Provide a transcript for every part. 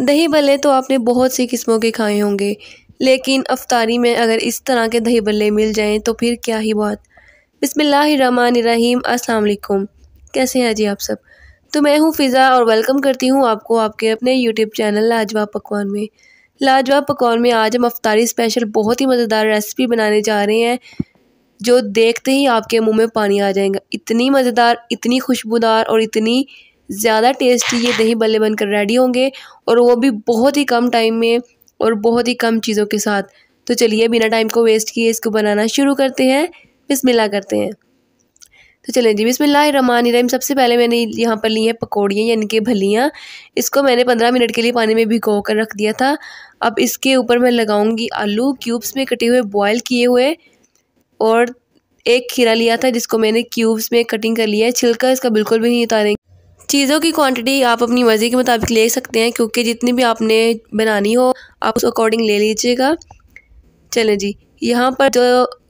दही भल्ले तो आपने बहुत सी किस्मों के खाए होंगे लेकिन अफतारी में अगर इस तरह के दही भल्ले मिल जाएं तो फिर क्या ही बात बिसमीम असलकुम कैसे हैं जी आप सब तो मैं हूँ फ़िज़ा और वेलकम करती हूँ आपको आपके अपने यूट्यूब चैनल लाजवाब पकवान में लाजवाब पकवान में आज हम अफतारी स्पेशल बहुत ही मज़ेदार रेसिपी बनाने जा रहे हैं जो देखते ही आपके मुंह में पानी आ जाएगा इतनी मज़ेदार इतनी खुशबूदार और इतनी ज़्यादा टेस्टी ये दही बल्ले बनकर रेडी होंगे और वो भी बहुत ही कम टाइम में और बहुत ही कम चीज़ों के साथ तो चलिए बिना टाइम को वेस्ट किए इसको बनाना शुरू करते हैं बिस्मिल्लाह करते हैं तो चलें जी बिसमीम सबसे पहले मैंने यहाँ पर ली हैं पकौड़ियाँ यानी कि भलियाँ इसको मैंने पंद्रह मिनट के लिए पानी में भिगो कर रख दिया था अब इसके ऊपर मैं लगाऊंगी आलू क्यूब्स में कटे हुए बॉयल किए हुए और एक खीरा लिया था जिसको मैंने क्यूब्स में कटिंग कर लिया है छिलका इसका बिल्कुल भी नहीं उतारेंगे चीज़ों की क्वांटिटी आप अपनी मर्ज़ी के मुताबिक ले सकते हैं क्योंकि जितनी भी आपने बनानी हो आप उस अकॉर्डिंग ले लीजिएगा चलें जी यहाँ पर जो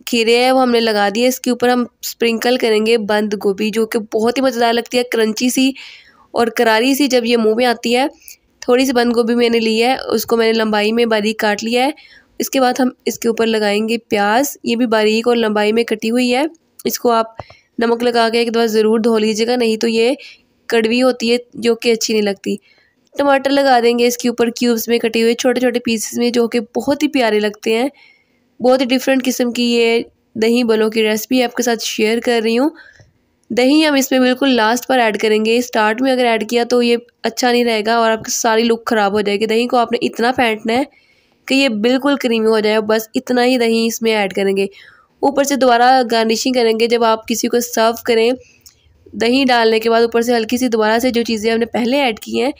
खीरे हैं वो हमने लगा दिए इसके ऊपर हम स्प्रिंकल करेंगे बंद गोभी जो कि बहुत ही मज़ेदार लगती है क्रंची सी और करारी सी जब ये मुँह में आती है थोड़ी सी बंद गोभी मैंने ली है उसको मैंने लंबाई में बारीक काट लिया है इसके बाद हम इसके ऊपर लगाएंगे प्याज ये भी बारीक और लंबाई में कटी हुई है इसको आप नमक लगा के एक बार ज़रूर धो लीजिएगा नहीं तो ये कड़वी होती है जो कि अच्छी नहीं लगती टमाटर लगा देंगे इसके ऊपर क्यूब्स में कटे हुए छोटे छोटे पीसेस में जो कि बहुत ही प्यारे लगते हैं बहुत ही डिफरेंट किस्म की ये दही बलों की रेसिपी आपके साथ शेयर कर रही हूँ दही हम इसमें बिल्कुल लास्ट पर ऐड करेंगे स्टार्ट में अगर ऐड किया तो ये अच्छा नहीं रहेगा और आपकी सारी लुक ख़राब हो जाएगी दही को आपने इतना फेंटना है कि ये बिल्कुल क्रीमी हो जाए बस इतना ही दही इसमें ऐड करेंगे ऊपर से दोबारा गार्निशिंग करेंगे जब आप किसी को सर्व करें दही डालने के बाद ऊपर से हल्की सी दोबारा से जो चीज़ें हमने पहले ऐड की हैं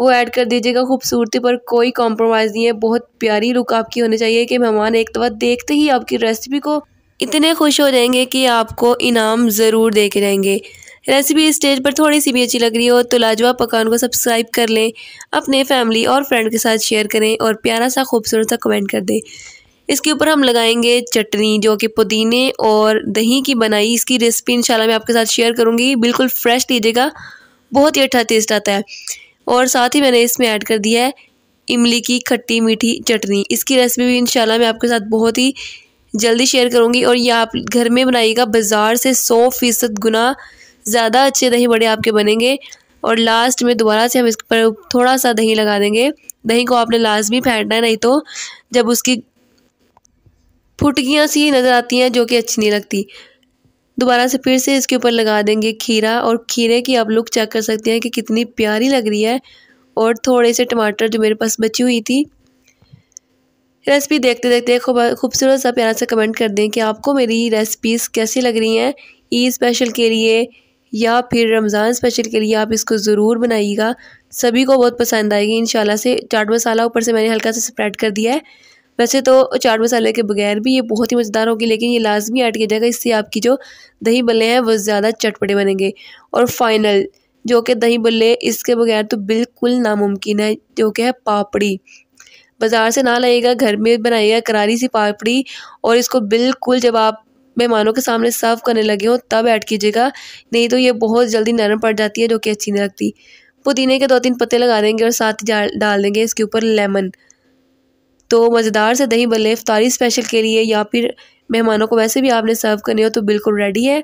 वो ऐड कर दीजिएगा खूबसूरती पर कोई कॉम्प्रोमाइज़ नहीं है बहुत प्यारी लुक आपकी होनी चाहिए कि मेहमान एक तो देखते ही आपकी रेसिपी को इतने खुश हो जाएंगे कि आपको इनाम ज़रूर दे के जाएंगे रेसिपी स्टेज पर थोड़ी सी भी अच्छी लग रही हो तो लाजवाब पकान को सब्सक्राइब कर लें अपने फैमिली और फ्रेंड के साथ शेयर करें और प्यारा सा खूबसूरत सा कमेंट कर दें इसके ऊपर हम लगाएंगे चटनी जो कि पुदीने और दही की बनाई इसकी रेसिपी इंशाल्लाह मैं आपके साथ शेयर करूँगी बिल्कुल फ्रेश लीजिएगा बहुत ही अच्छा टेस्ट आता है और साथ ही मैंने इसमें ऐड कर दिया है इमली की खट्टी मीठी चटनी इसकी रेसिपी भी इंशाल्लाह मैं आपके साथ बहुत ही जल्दी शेयर करूँगी और ये आप घर में बनाइएगा बाज़ार से सौ फ़ीसद गुना ज़्यादा अच्छे दही बड़े आपके बनेंगे और लास्ट में दोबारा से हम इस पर थोड़ा सा दही लगा देंगे दही को आपने लाजमी फेंटना है नहीं तो जब उसकी फुटकियाँ सी नज़र आती हैं जो कि अच्छी नहीं लगती दोबारा से फिर से इसके ऊपर लगा देंगे खीरा और खीरे की आप लुक चेक कर सकते हैं कि कितनी प्यारी लग रही है और थोड़े से टमाटर जो मेरे पास बची हुई थी रेसिपी देखते देखते खूब खूबसूरत सा प्यारा सा कमेंट कर दें कि आपको मेरी रेसिपीज़ कैसी लग रही हैं ईद स्पेशल के लिए या फिर रमज़ान स्पेशल के लिए आप इसको ज़रूर बनाइएगा सभी को बहुत पसंद आएगी इन से चाट मसाला ऊपर से मैंने हल्का सा स्प्रेड कर दिया है वैसे तो चाट मसाले के बगैर भी ये बहुत ही मज़ेदार होगी लेकिन ये लाजमी ऐड किया जाएगा इससे आपकी जो दही बल्ले हैं वो ज़्यादा चटपटे बनेंगे और फाइनल जो कि दही बल्ले इसके बगैर तो बिल्कुल नामुमकिन है जो कि है पापड़ी बाज़ार से ना लाइएगा घर में बनाइएगा करारी सी पापड़ी और इसको बिल्कुल जब आप मेहमानों के सामने सर्व करने लगे हों तब ऐड कीजिएगा नहीं तो ये बहुत जल्दी नरम पड़ जाती है जो कि अच्छी नहीं लगती पुदीने के दो तीन पत्ते लगा देंगे और साथ ही डाल देंगे इसके ऊपर लेमन तो मज़ेदार से दही बल्ले इफ्तारी स्पेशल के लिए या फिर मेहमानों को वैसे भी आपने सर्व करने हो तो बिल्कुल रेडी है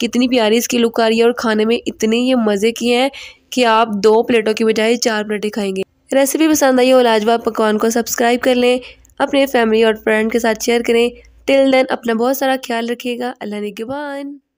कितनी प्यारी इसकी लुक आ रही है और खाने में इतने ये मज़े किए हैं कि आप दो प्लेटों की बजाय चार प्लेटें खाएंगे रेसिपी पसंद आई हो लाजवाब पकवान को सब्सक्राइब कर लें अपने फैमिली और फ्रेंड के साथ शेयर करें टिल देन अपना बहुत सारा ख्याल रखिएगा अल्लाह ने